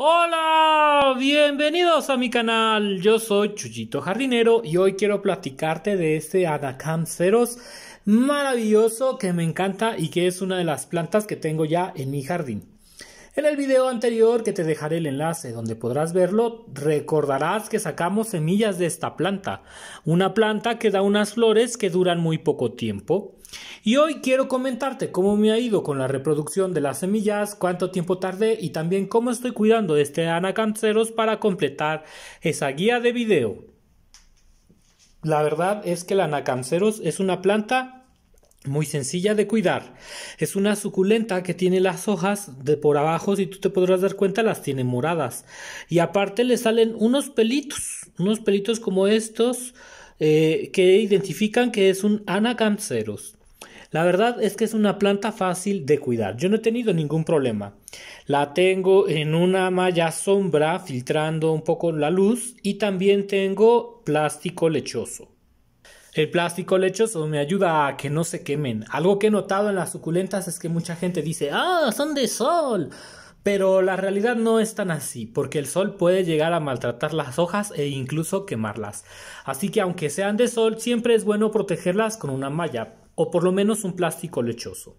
Hola, bienvenidos a mi canal. Yo soy Chuyito Jardinero y hoy quiero platicarte de este Adacam Ceros maravilloso que me encanta y que es una de las plantas que tengo ya en mi jardín. En el video anterior que te dejaré el enlace donde podrás verlo, recordarás que sacamos semillas de esta planta, una planta que da unas flores que duran muy poco tiempo. Y hoy quiero comentarte cómo me ha ido con la reproducción de las semillas, cuánto tiempo tardé y también cómo estoy cuidando de este anacanceros para completar esa guía de video. La verdad es que el anacanceros es una planta muy sencilla de cuidar. Es una suculenta que tiene las hojas de por abajo, si tú te podrás dar cuenta, las tiene moradas. Y aparte le salen unos pelitos, unos pelitos como estos eh, que identifican que es un anacanceros. La verdad es que es una planta fácil de cuidar. Yo no he tenido ningún problema. La tengo en una malla sombra filtrando un poco la luz y también tengo plástico lechoso. El plástico lechoso me ayuda a que no se quemen. Algo que he notado en las suculentas es que mucha gente dice, ah, son de sol. Pero la realidad no es tan así, porque el sol puede llegar a maltratar las hojas e incluso quemarlas. Así que aunque sean de sol, siempre es bueno protegerlas con una malla, o por lo menos un plástico lechoso.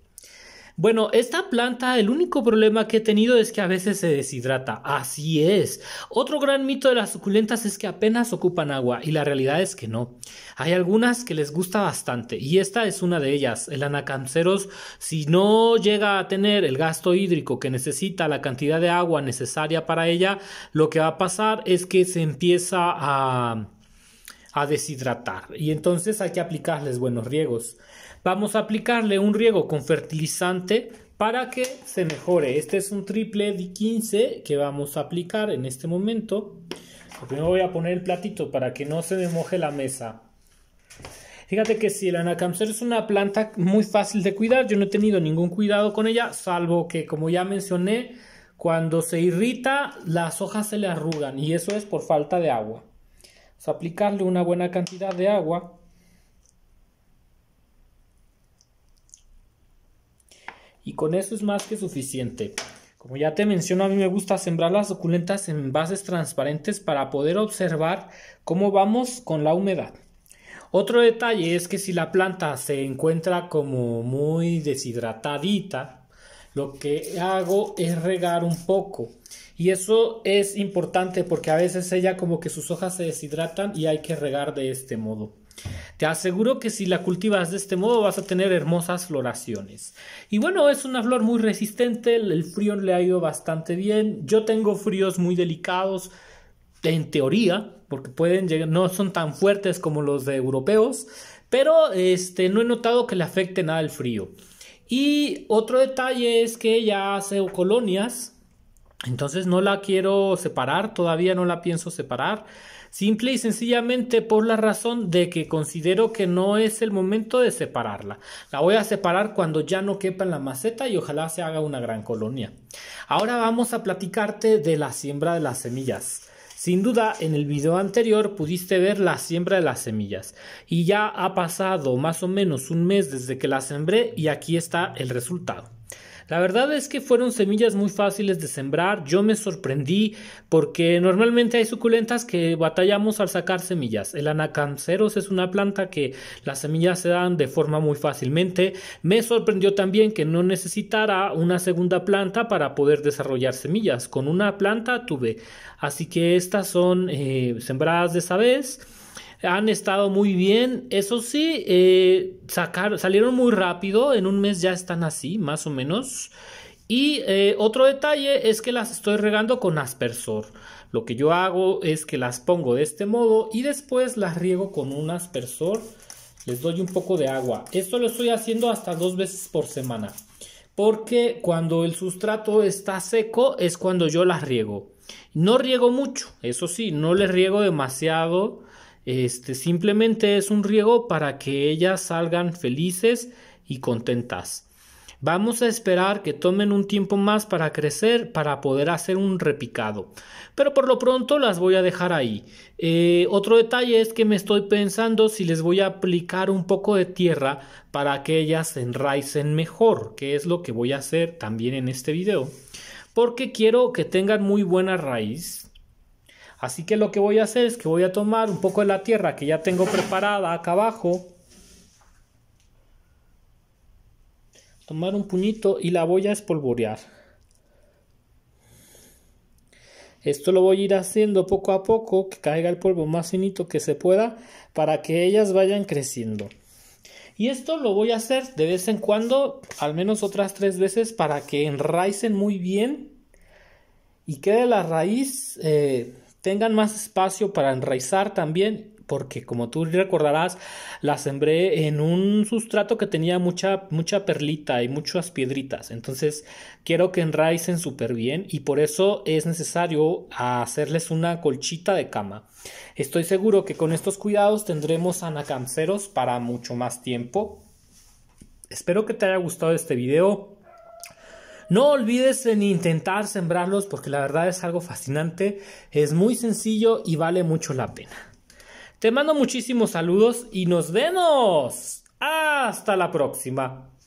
Bueno, esta planta, el único problema que he tenido es que a veces se deshidrata. Así es. Otro gran mito de las suculentas es que apenas ocupan agua y la realidad es que no. Hay algunas que les gusta bastante y esta es una de ellas. El anacanceros, si no llega a tener el gasto hídrico que necesita, la cantidad de agua necesaria para ella, lo que va a pasar es que se empieza a deshidratar. Y entonces hay que aplicarles buenos riegos. Vamos a aplicarle un riego con fertilizante para que se mejore. Este es un triple D15 que vamos a aplicar en este momento. Primero voy a poner el platito para que no se me moje la mesa. Fíjate que si el anacamcer es una planta muy fácil de cuidar, yo no he tenido ningún cuidado con ella, salvo que, como ya mencioné, cuando se irrita, las hojas se le arrugan y eso es por falta de agua aplicarle una buena cantidad de agua y con eso es más que suficiente. Como ya te menciono, a mí me gusta sembrar las suculentas en bases transparentes para poder observar cómo vamos con la humedad. Otro detalle es que si la planta se encuentra como muy deshidratadita, lo que hago es regar un poco. Y eso es importante porque a veces ella como que sus hojas se deshidratan y hay que regar de este modo. Te aseguro que si la cultivas de este modo vas a tener hermosas floraciones. Y bueno, es una flor muy resistente, el frío le ha ido bastante bien. Yo tengo fríos muy delicados, en teoría, porque pueden llegar, no son tan fuertes como los de europeos, pero este, no he notado que le afecte nada el frío. Y otro detalle es que ya hace colonias, entonces no la quiero separar, todavía no la pienso separar, simple y sencillamente por la razón de que considero que no es el momento de separarla. La voy a separar cuando ya no quepa en la maceta y ojalá se haga una gran colonia. Ahora vamos a platicarte de la siembra de las semillas. Sin duda, en el video anterior pudiste ver la siembra de las semillas y ya ha pasado más o menos un mes desde que la sembré y aquí está el resultado. La verdad es que fueron semillas muy fáciles de sembrar. Yo me sorprendí porque normalmente hay suculentas que batallamos al sacar semillas. El anacanceros es una planta que las semillas se dan de forma muy fácilmente. Me sorprendió también que no necesitara una segunda planta para poder desarrollar semillas. Con una planta tuve. Así que estas son eh, sembradas de esa vez han estado muy bien. Eso sí, eh, salieron muy rápido. En un mes ya están así, más o menos. Y eh, otro detalle es que las estoy regando con aspersor. Lo que yo hago es que las pongo de este modo y después las riego con un aspersor. Les doy un poco de agua. Esto lo estoy haciendo hasta dos veces por semana. Porque cuando el sustrato está seco es cuando yo las riego. No riego mucho, eso sí, no les riego demasiado este simplemente es un riego para que ellas salgan felices y contentas. Vamos a esperar que tomen un tiempo más para crecer para poder hacer un repicado. Pero por lo pronto las voy a dejar ahí. Eh, otro detalle es que me estoy pensando si les voy a aplicar un poco de tierra para que ellas enraicen mejor, que es lo que voy a hacer también en este video. Porque quiero que tengan muy buena raíz, Así que lo que voy a hacer es que voy a tomar un poco de la tierra que ya tengo preparada acá abajo. Tomar un puñito y la voy a espolvorear. Esto lo voy a ir haciendo poco a poco, que caiga el polvo más finito que se pueda, para que ellas vayan creciendo. Y esto lo voy a hacer de vez en cuando, al menos otras tres veces, para que enraicen muy bien y quede la raíz eh, tengan más espacio para enraizar también, porque como tú recordarás, la sembré en un sustrato que tenía mucha, mucha perlita y muchas piedritas. Entonces, quiero que enraicen súper bien y por eso es necesario hacerles una colchita de cama. Estoy seguro que con estos cuidados tendremos anacanceros para mucho más tiempo. Espero que te haya gustado este video. No olvides ni intentar sembrarlos porque la verdad es algo fascinante, es muy sencillo y vale mucho la pena. Te mando muchísimos saludos y nos vemos. Hasta la próxima.